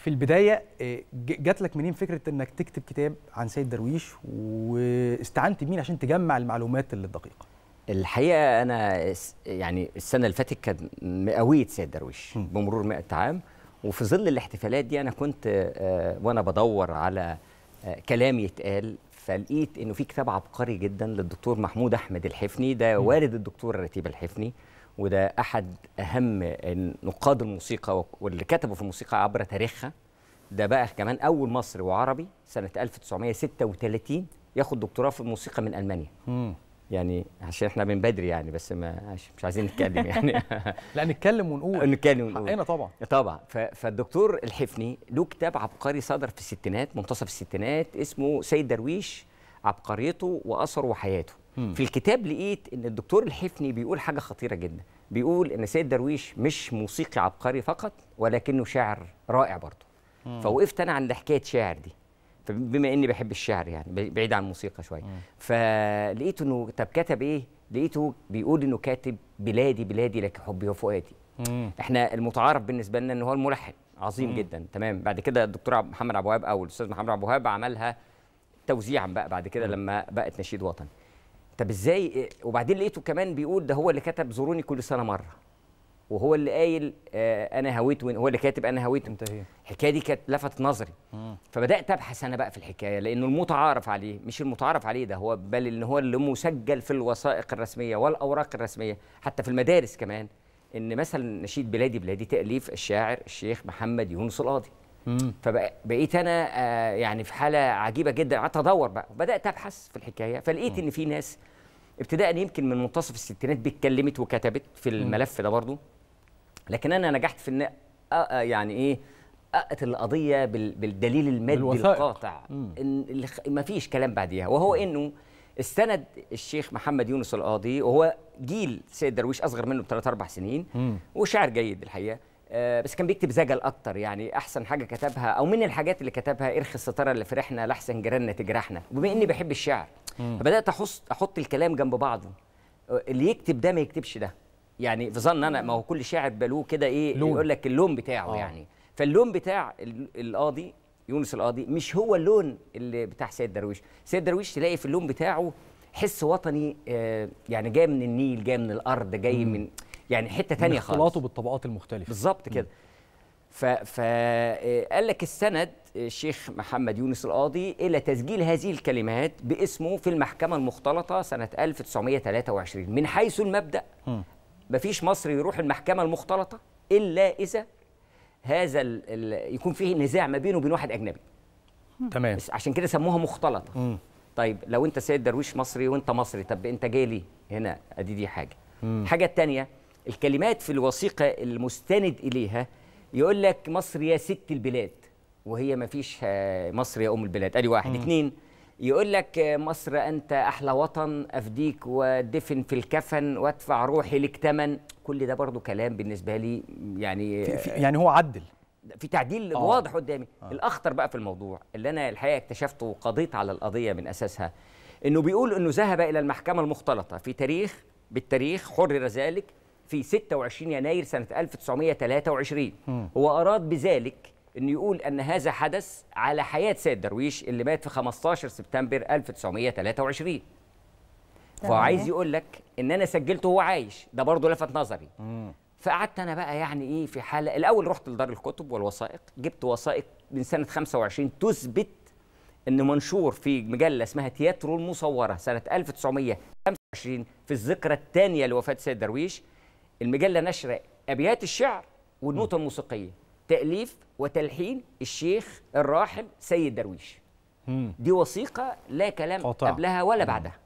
في البدايه آه، جات لك منين فكره انك تكتب كتاب عن سيد درويش واستعنت بمين عشان تجمع المعلومات الدقيقه الحقيقه انا يعني السنه اللي فاتت كانت مئويه سيد درويش بمرور 100 عام وفي ظل الاحتفالات دي انا كنت آه، وانا بدور على آه، كلام يتقال فلقيت انه في كتاب عبقري جدا للدكتور محمود احمد الحفني ده والد الدكتور رتيب الحفني وده احد اهم نقاد الموسيقى واللي كتبوا في الموسيقى عبر تاريخها ده بقى كمان اول مصري وعربي سنه 1936 ياخد دكتوراه في الموسيقى من المانيا يعني عشان احنا من بدري يعني بس ما مش عايزين نتكلم يعني لا نتكلم ونقول نتكلم ونقول حقنا طبعا طبعا فالدكتور الحفني له كتاب عبقري صدر في الستينات منتصف الستينات اسمه سيد درويش عبقريته واثره وحياته في الكتاب لقيت ان الدكتور الحفني بيقول حاجه خطيره جدا بيقول ان سيد درويش مش موسيقي عبقري فقط ولكنه شاعر رائع برضه فوقفت انا عند حكايه شاعر دي فبما اني بحب الشعر يعني بعيد عن الموسيقى شويه فلقيت انه طب كتب ايه لقيته بيقول انه كاتب بلادي بلادي لك حبي وفؤادي احنا المتعارف بالنسبه لنا ان هو الملحن عظيم مم. جدا تمام بعد كده الدكتور محمد عبد الوهاب او الاستاذ محمد عبد الوهاب عملها توزيعا بقى بعد كده مم. لما بقت نشيد وطني طب ازاي وبعدين لقيته كمان بيقول ده هو اللي كتب زوروني كل سنه مره وهو اللي قايل آه انا هويت هو اللي كاتب انا هويت انتهي الحكايه دي كانت لفتت نظري مم. فبدات ابحث انا بقى في الحكايه لانه المتعارف عليه مش المتعارف عليه ده هو بل ان هو اللي مسجل في الوثائق الرسميه والاوراق الرسميه حتى في المدارس كمان ان مثلا نشيد بلادي بلادي تاليف الشاعر الشيخ محمد يونس القاضي فبقيت انا آه يعني في حاله عجيبه جدا قعدت ادور بقى وبدات ابحث في الحكايه فلقيت مم. ان في ناس ابتداء يمكن من منتصف الستينات بيتكلمت وكتبت في الملف ده برضو لكن انا نجحت في ان يعني ايه اقتل القضيه بالدليل المادي بالوثائق. القاطع إن ما فيش كلام بعديها وهو انه استند الشيخ محمد يونس القاضي وهو جيل سيد درويش اصغر منه بثلاث اربع سنين وشاعر جيد الحقيقه آه بس كان بيكتب زجل اكتر يعني احسن حاجه كتبها او من الحاجات اللي كتبها ارخي الستاره اللي فرحنا لاحسن جيراننا تجرحنا وبما اني بحب الشعر مم. فبدات احط احط الكلام جنب بعضه آه، اللي يكتب ده ما يكتبش ده يعني في ظن انا ما هو كل شاعر بلو كده ايه لون. يقول لك اللون بتاعه آه. يعني فاللون بتاع القاضي يونس القاضي مش هو اللون اللي بتاع سيد درويش سيد درويش تلاقي في اللون بتاعه حس وطني آه يعني جاي من النيل جاي من الارض جاي من يعني حته تانية خالص اختلاطه بالطبقات المختلفه بالظبط كده فقال آه، لك السند آه، الشيخ محمد يونس القاضي إلى تسجيل هذه الكلمات باسمه في المحكمة المختلطة سنة 1923 من حيث المبدأ مفيش مصري يروح المحكمه المختلطه الا اذا هذا ال الـ يكون فيه نزاع ما بينه وبين واحد اجنبي تمام عشان كده سموها مختلطه مم. طيب لو انت سيد درويش مصري وانت مصري طب انت جاي ليه هنا ادي دي حاجه مم. حاجه الثانيه الكلمات في الوثيقه المستند اليها يقول لك مصر يا ست البلاد وهي ما فيش آه، مصر يا ام البلاد ادي واحد مم. اتنين يقول لك مصر أنت أحلى وطن أفديك ودفن في الكفن وادفع روحي لك تمن كل ده برضو كلام بالنسبة لي يعني في في يعني هو عدل في تعديل آه. واضح قدامي آه. الأخطر بقى في الموضوع اللي أنا الحقيقة اكتشفته وقضيت على القضية من أساسها أنه بيقول أنه ذهب إلى المحكمة المختلطة في تاريخ بالتاريخ حرر ذلك في 26 يناير سنة 1923 م. هو أراد بذلك انه يقول ان هذا حدث على حياه سيد درويش اللي مات في 15 سبتمبر 1923 فهو عايز يقول لك ان انا سجلته وهو عايش ده برضه لفت نظري فقعدت انا بقى يعني ايه في حاله الاول رحت لدار الكتب والوثائق جبت وثائق من سنه 25 تثبت ان منشور في مجله اسمها تياترو المصوره سنه 1925 في الذكرى الثانيه لوفاه سيد درويش المجله نشره ابيات الشعر والنوتة الموسيقيه تاليف وتلحين الشيخ الراحل سيد درويش دي وثيقه لا كلام قطع. قبلها ولا بعدها